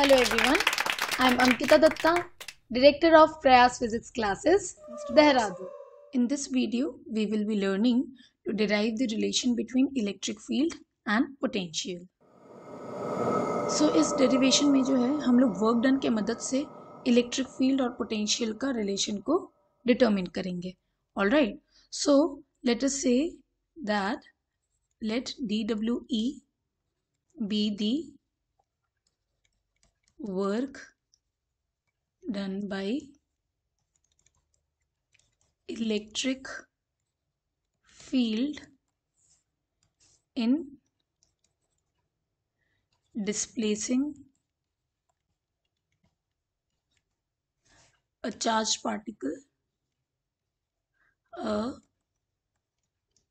Hello everyone, I am Ankita Datta, Director of Prayas Physics Classes, Dehradun. In this video, we will be learning to derive the relation between electric field and potential. So so, इस derivation में जो है हम लोग work done के मदद से electric field और पोटेंशियल का रिलेशन को डिटर्मिन करेंगे all right so let us say that let D W E be the work done by electric field in displacing a charged particle a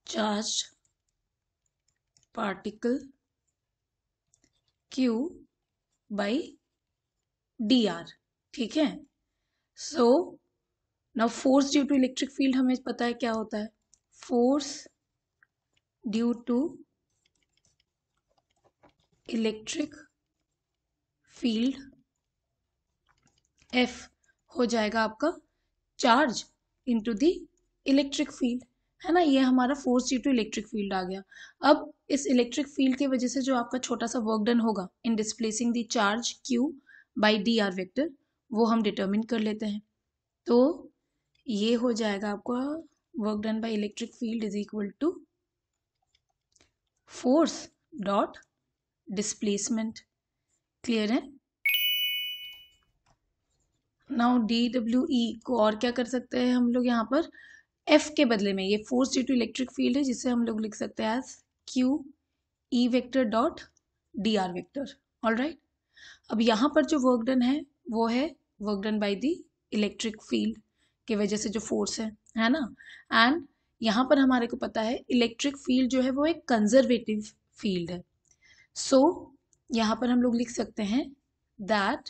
charged particle q by D R ठीक है so ना force due to electric field हमें पता है क्या होता है force due to electric field F हो जाएगा आपका charge into the electric field है ना ये हमारा force due to electric field आ गया अब इस इलेक्ट्रिक फील्ड की वजह से जो आपका छोटा सा वर्क डन होगा in displacing the charge Q by D R vector वो हम डिटर्मिन कर लेते हैं तो ये हो जाएगा आपका work done by electric field is equal to force dot displacement clear है नाउ डी डब्ल्यू ई को और क्या कर सकते हैं हम लोग यहाँ पर एफ के बदले में ये force due to electric field है जिसे हम लोग लिख सकते हैं as Q E vector dot D R vector all right अब यहाँ पर जो वर्क डन है वो है work done by the electric field की वजह से जो फोर्स है है ना एंड यहाँ पर हमारे को पता है इलेक्ट्रिक फील्ड जो है वो एक कंजर्वेटिव फील्ड है सो so, यहाँ पर हम लोग लिख सकते हैं दैट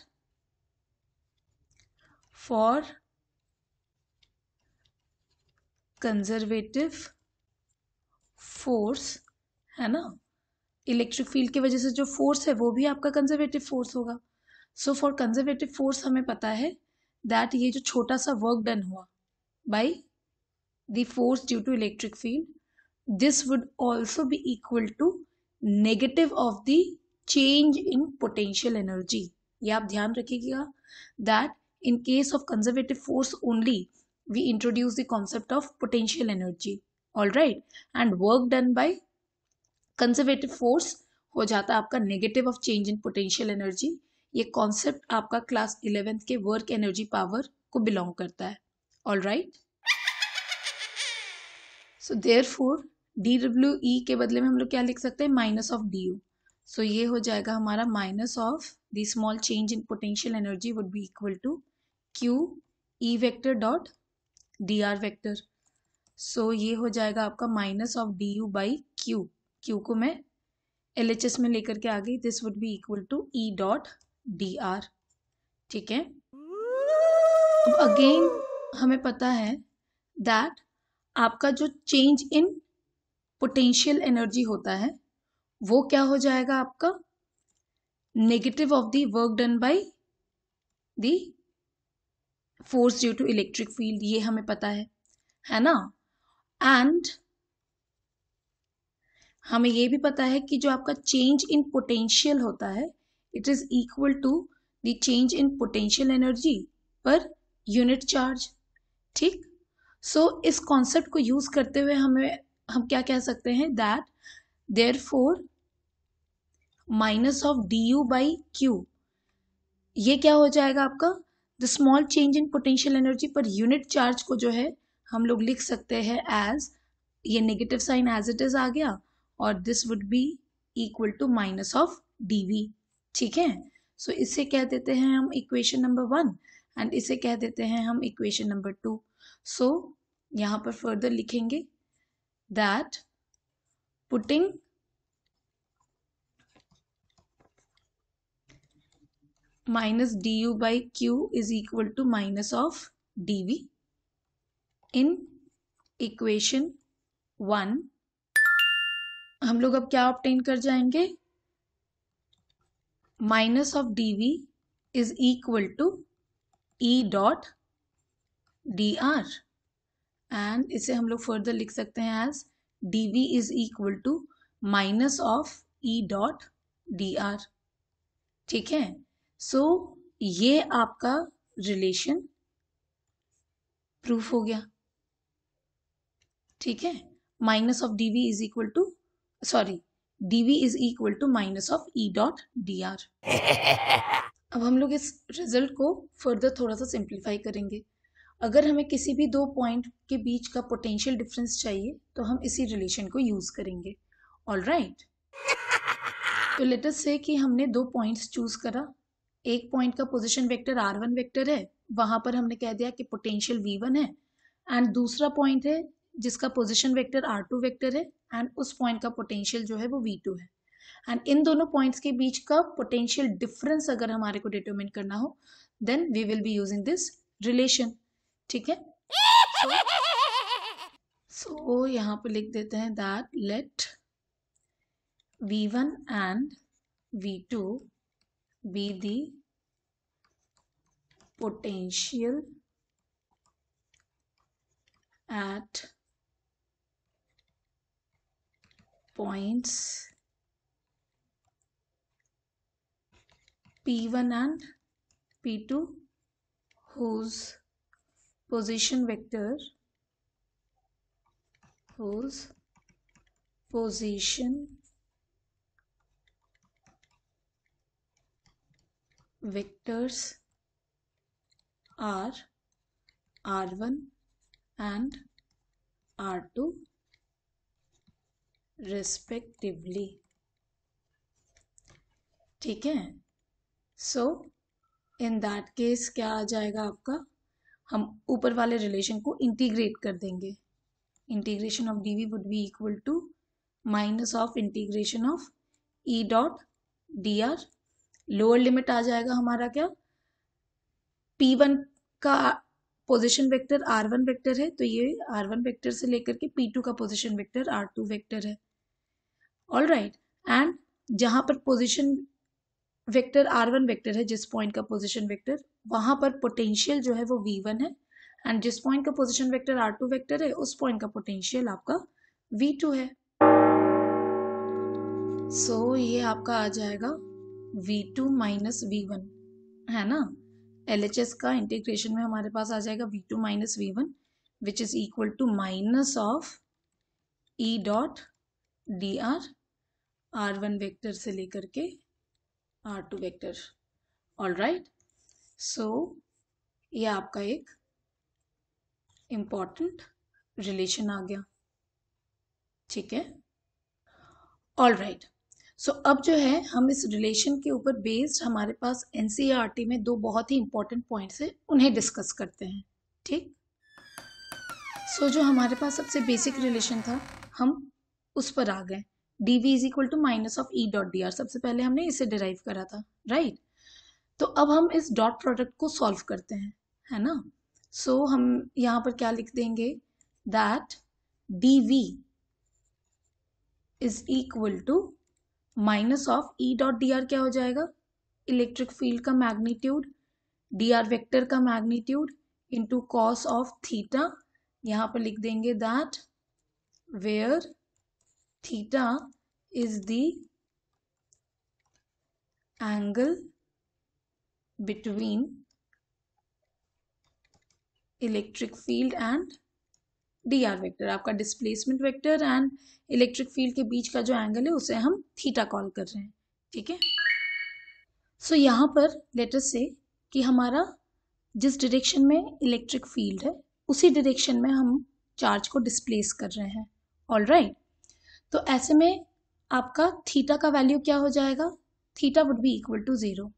फॉर कंजर्वेटिव फोर्स है ना इलेक्ट्रिक फील्ड की वजह से जो फोर्स है वो भी आपका कंजर्वेटिव फोर्स होगा सो फॉर कंजर्वेटिव फोर्स हमें पता है दैट ये जो छोटा सा वर्क डन हुआ by the force due to electric field this would also be equal to negative of the change in potential energy ये आप ध्यान रखिएगा that in case of conservative force only we introduce the concept of potential energy all right and work done by conservative force हो जाता है आपका negative of change in potential energy ये concept आपका क्लास इलेवेंथ के work energy power को belong करता है all right so therefore D W E के बदले में हम लोग क्या लिख सकते हैं minus of D U so ये हो जाएगा हमारा minus of the small change in potential energy would be equal to Q E vector dot D R vector so ये हो जाएगा आपका minus of D U by Q Q को मैं एल एच एस में लेकर के आ गई this would be equal to E dot D R ठीक है अब अगेन हमें पता है दैट आपका जो चेंज इन पोटेंशियल एनर्जी होता है वो क्या हो जाएगा आपका negative of the work done by the force due to electric field ये हमें पता है है ना एंड हमें ये भी पता है कि जो आपका चेंज इन पोटेंशियल होता है it is equal to the change in potential energy per unit charge ठीक सो so, इस कॉन्सेप्ट को यूज करते हुए हमें हम क्या कह सकते हैं that therefore minus of D U by Q ये क्या हो जाएगा आपका the small change in potential energy per unit charge को जो है हम लोग लिख सकते हैं एज ये negative sign as it is आ गया और this would be equal to minus of D V ठीक है सो so, इसे कह देते हैं हम इक्वेशन नंबर वन एंड इसे कह देते हैं हम इक्वेशन नंबर टू सो यहाँ पर फर्दर लिखेंगे that putting minus D U by Q is equal to minus of D V in equation one हम लोग अब क्या ऑप्टेन कर जाएंगे minus of D V is equal to E dot D R and इसे हम लोग फर्दर लिख सकते हैं as D V is equal to minus of E dot D R ठीक है सो so, ये आपका रिलेशन प्रूफ हो गया ठीक है minus of D V is equal to sorry dv is equal to minus of E dot D R अब हम लोग इस रिजल्ट को फर्दर थोड़ा सा सिंप्लीफाई करेंगे अगर हमें किसी भी दो पॉइंट के बीच का पोटेंशियल डिफरेंस चाहिए तो हम इसी रिलेशन को यूज करेंगे ऑल राइट तो लेटर से कि हमने दो पॉइंट्स चूज करा एक पॉइंट का position vector R one vector है वहां पर हमने कह दिया कि पोटेंशियल वी वन है एंड दूसरा पॉइंट है जिसका position vector R two vector है एंड उस पॉइंट का पोटेंशियल जो है वो वी टू है एंड इन दोनों पॉइंट्स के बीच का पोटेंशियल डिफरेंस अगर हमारे को डिटरमिन करना हो then we will be using this relation ठीक है सो so, so, यहाँ पे लिख देते हैं that let V one and V two be the potential at points P1 and P2 whose position vector whose position vectors are R1 and R2 respectively ठीक है सो in that case क्या आ जाएगा आपका हम ऊपर वाले रिलेशन को इंटीग्रेट कर देंगे integration of V would be equal to minus of integration of E dot D R lower limit आ जाएगा हमारा क्या पी वन का position vector R one vector है तो ये आर वन वेक्टर से लेकर के पी टू का position vector R two vector है ऑल राइट एंड जहां पर position vector R one vector है जिस पॉइंट का पोजिशन वेक्टर वहां पर पोटेंशियल जो है वो वी वन है एंड जिस पॉइंट का position vector R two vector है उस पॉइंट का पोटेंशियल आपका वी टू है सो so, ये आपका आ जाएगा V two minus V one है ना एल एच एस का इंटीग्रेशन में हमारे पास आ जाएगा V two minus V one which is equal to minus of E dot D R R one vector से लेकर के R two vector all right so ये आपका एक इम्पॉर्टेंट रिलेशन आ गया ठीक है ऑल राइट सो अब जो है हम इस रिलेशन के ऊपर बेस्ड हमारे पास एन e में दो बहुत ही इंपॉर्टेंट पॉइंट्स हैं उन्हें डिस्कस करते हैं ठीक सो so, जो हमारे पास सबसे बेसिक रिलेशन था हम उस पर आ गए D V is equal to minus of E dot D R सबसे पहले हमने इसे डिराइव करा था राइट right? तो अब हम इस डॉट प्रोडक्ट को सॉल्व करते हैं है ना सो so, हम यहाँ पर क्या लिख देंगे that D V is equal to minus of E dot D R क्या हो जाएगा इलेक्ट्रिक फील्ड का मैग्नीट्यूड डी आर वेक्टर का magnitude into cos of theta यहाँ पर लिख देंगे that where theta is the angle between electric field and D R vector आपका displacement vector and electric field के बीच का जो एंगल है उसे हम थीटा कॉल कर रहे हैं ठीक है सो so, यहाँ पर लेटर से कि हमारा जिस डायरेक्शन में इलेक्ट्रिक फील्ड है उसी डायरेक्शन में हम चार्ज को डिस्प्लेस कर रहे हैं ऑल राइट तो ऐसे में आपका थीटा का वैल्यू क्या हो जाएगा theta would be equal to zero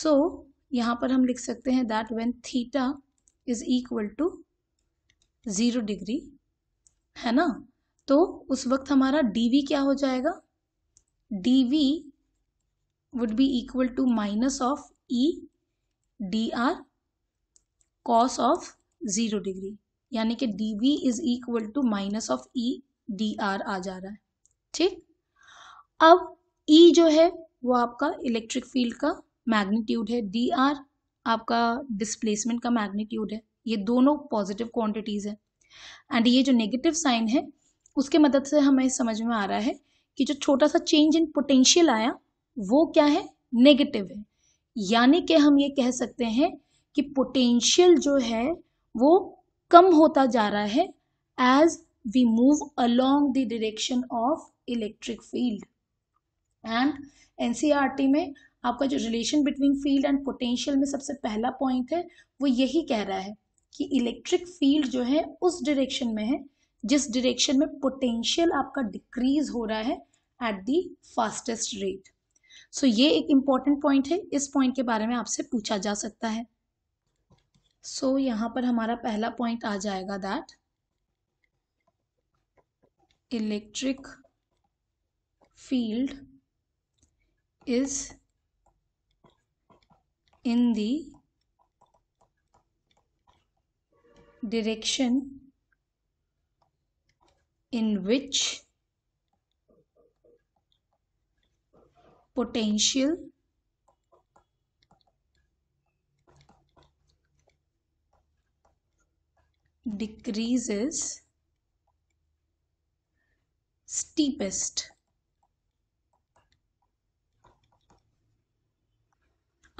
so यहाँ पर हम लिख सकते हैं that when theta is equal to zero degree है ना तो उस वक्त हमारा डी वी क्या हो जाएगा D V would be equal to minus of E D R cos of zero degree यानी कि D V is equal to minus of E D R आ जा रहा है ठीक अब ई e जो है वो आपका इलेक्ट्रिक फील्ड का मैग्नीट्यूड है डी आर आपका डिस्प्लेसमेंट का मैग्नीट्यूड है ये दोनों पॉजिटिव क्वांटिटीज है एंड ये जो नेगेटिव साइन है उसके मदद से हमें समझ में आ रहा है कि जो छोटा सा चेंज इन पोटेंशियल आया वो क्या है नेगेटिव है यानी कि हम ये कह सकते हैं कि पोटेंशियल जो है वो कम होता जा रहा है as we move along the direction of electric field and NCERT e में आपका जो relation between field and potential में सबसे पहला पॉइंट है वो यही कह रहा है कि इलेक्ट्रिक फील्ड जो है उस डायरेक्शन में है जिस डायरेक्शन में पोटेंशियल आपका डिक्रीज हो रहा है at the fastest rate so ये एक इम्पॉर्टेंट पॉइंट है इस पॉइंट के बारे में आपसे पूछा जा सकता है सो so, यहाँ पर हमारा पहला पॉइंट आ जाएगा that electric field is in the direction in which potential decreases steepest.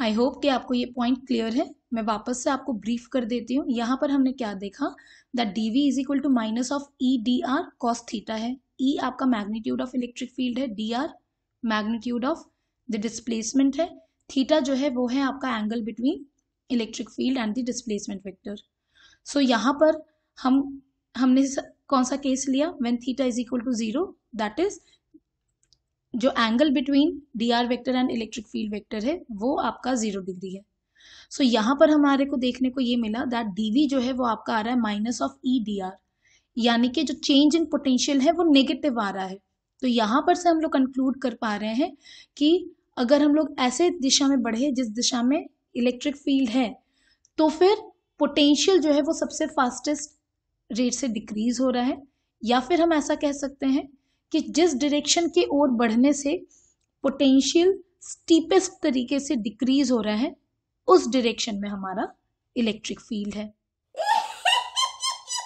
I hope कि आपको ये पॉइंट क्लियर है मैं वापस से आपको ब्रीफ कर देती हूँ यहाँ पर हमने क्या देखा that D V is equal to minus of E D R cos theta है ई e आपका मैग्नीट्यूड ऑफ इलेक्ट्रिक फील्ड है D R magnitude of the displacement है थीटा जो है वो है आपका angle between electric field and the displacement vector so यहाँ पर हम हमने कौन सा केस लिया when theta is equal to zero that is जो angle between D R vector and electric field vector है वो आपका जीरो डिग्री है सो so, यहाँ पर हमारे को देखने को ये मिला दैट डीवी जो है वो आपका आ रहा है minus of E D R यानी कि जो चेंज इन पोटेंशियल है वो नेगेटिव आ रहा है तो यहाँ पर से हम लोग कंक्लूड कर पा रहे हैं कि अगर हम लोग ऐसे दिशा में बढ़े जिस दिशा में इलेक्ट्रिक फील्ड है तो फिर पोटेंशियल जो है वो सबसे फास्टेस्ट रेट से डिक्रीज हो रहा है या फिर हम ऐसा कह सकते हैं कि जिस डायरेक्शन की ओर बढ़ने से पोटेंशियल स्टीपेस्ट तरीके से डिक्रीज हो रहा है उस डायरेक्शन में हमारा इलेक्ट्रिक फील्ड है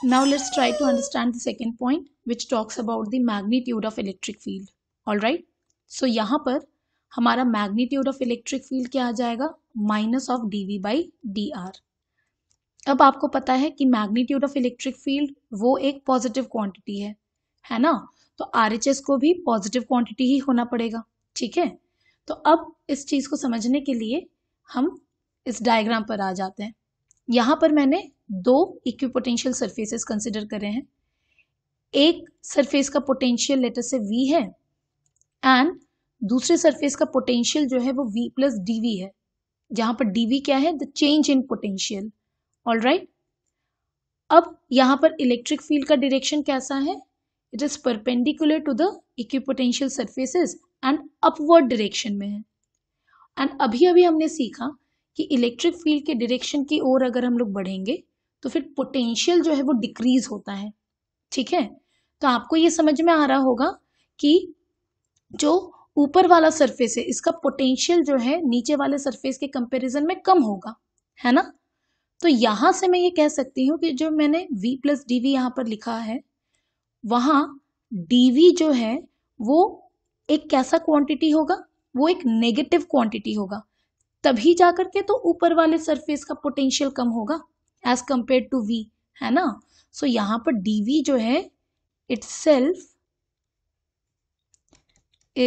now let's try to understand the second point which talks about the magnitude of electric field all right so यहाँ पर हमारा मैग्नीट्यूड ऑफ इलेक्ट्रिक फील्ड क्या आ जाएगा minus of D V by D R अब आपको पता है कि मैग्नीट्यूड ऑफ इलेक्ट्रिक फील्ड वो एक पॉजिटिव क्वांटिटी है है ना तो आर को भी पॉजिटिव क्वांटिटी ही होना पड़ेगा ठीक है तो अब इस चीज़ को समझने के लिए हम इस डायग्राम पर आ जाते हैं यहां पर मैंने दो इक्विपोटेंशियल सरफेसेस कंसिडर करे हैं एक सरफेस का पोटेंशियल लेटर से वी है एंड दूसरे सरफेस का पोटेंशियल जो है वो वी प्लस डी है जहां पर डी क्या है the change in potential all right अब यहाँ पर इलेक्ट्रिक फील्ड का डिरेक्शन कैसा है it is perpendicular to the equipotential surfaces and upward direction में है एंड अभी अभी हमने सीखा कि इलेक्ट्रिक फील्ड के डिरेक्शन की ओर अगर हम लोग बढ़ेंगे तो फिर पोटेंशियल जो है वो डिक्रीज होता है ठीक है तो आपको ये समझ में आ रहा होगा कि जो ऊपर वाला सरफेस है इसका पोटेंशियल जो है नीचे वाले सरफेस के कंपैरिजन में कम होगा है ना तो यहां से मैं ये कह सकती हूं कि जो मैंने v प्लस डी वी यहां पर लिखा है वहां डी जो है वो एक कैसा क्वांटिटी होगा वो एक नेगेटिव क्वांटिटी होगा तभी जा करके तो ऊपर वाले सरफेस का पोटेंशियल कम होगा एज कंपेयर टू वी है ना सो so, यहां पर डी जो है itself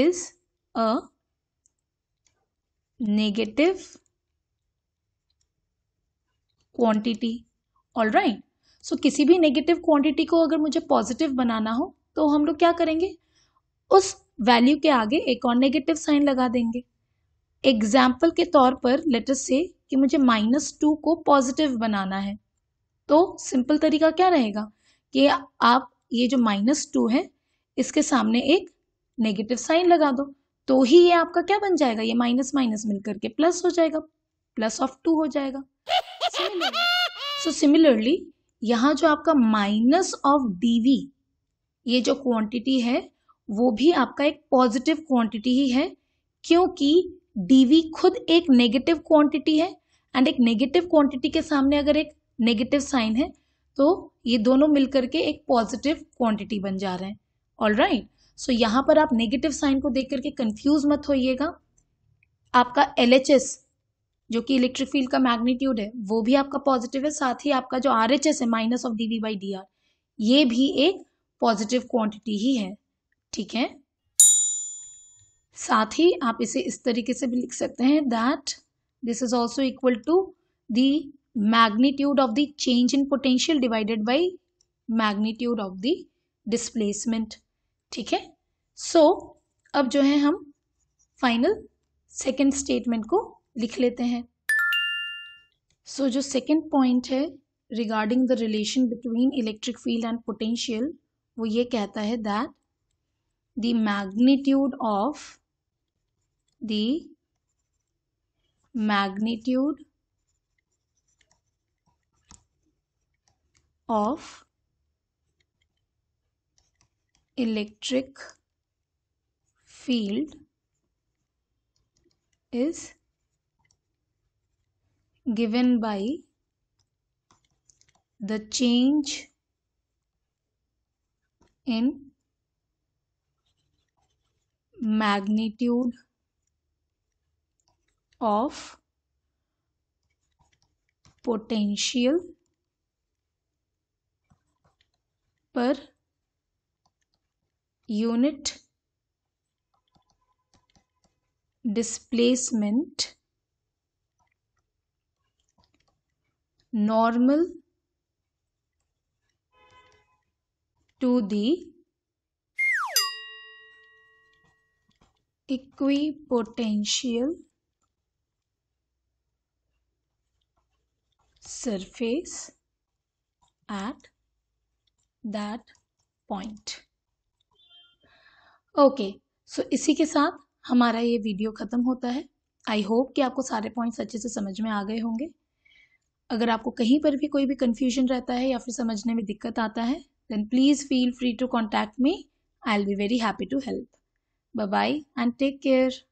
is a negative quantity all right so किसी भी नेगेटिव क्वांटिटी को अगर मुझे पॉजिटिव बनाना हो तो हम लोग क्या करेंगे उस वैल्यू के आगे एक और नेगेटिव साइन लगा देंगे एग्जाम्पल के तौर पर लेटर से कि मुझे माइनस टू को पॉजिटिव बनाना है तो सिंपल तरीका क्या रहेगा कि आप ये जो माइनस टू है इसके सामने एक नेगेटिव साइन लगा दो तो ही ये आपका क्या बन जाएगा ये माइनस माइनस मिलकर के प्लस हो जाएगा प्लस ऑफ टू हो जाएगा सो सिमिलरली so, यहाँ जो आपका माइनस ऑफ डीवी ये जो क्वांटिटी है वो भी आपका एक पॉजिटिव क्वांटिटी ही है क्योंकि डीवी खुद एक नेगेटिव क्वांटिटी है एंड एक नेगेटिव क्वांटिटी के सामने अगर एक नेगेटिव साइन है तो ये दोनों मिलकर के एक पॉजिटिव क्वांटिटी बन जा रहे हैं ऑल राइट सो यहाँ पर आप नेगेटिव साइन को देख करके कंफ्यूज मत होइएगा आपका एल जो कि इलेक्ट्रिक फील्ड का मैग्नीट्यूड है वो भी आपका पॉजिटिव है साथ ही आपका जो आर एच एस है minus of D V by D R ये भी एक पॉजिटिव क्वांटिटी ही है ठीक है साथ ही आप इसे इस तरीके से भी लिख सकते हैं that this is also equal to the magnitude of the change in potential divided by magnitude of the displacement ठीक है सो so, अब जो है हम फाइनल सेकेंड स्टेटमेंट को लिख लेते हैं सो so, जो सेकंड पॉइंट है regarding the relation between electric field and potential वो ये कहता है that the magnitude of the magnitude of electric field is given by the change in magnitude of potential per unit displacement normal to the equipotential surface at that point. Okay okay, so so इसी के साथ हमारा ये video ख़त्म होता है आई hope कि आपको सारे पॉइंट्स अच्छे से समझ में आ गए होंगे अगर आपको कहीं पर भी कोई भी कन्फ्यूजन रहता है या फिर समझने में दिक्कत आता है then please feel free to contact me I'll be very happy to help bye bye and take care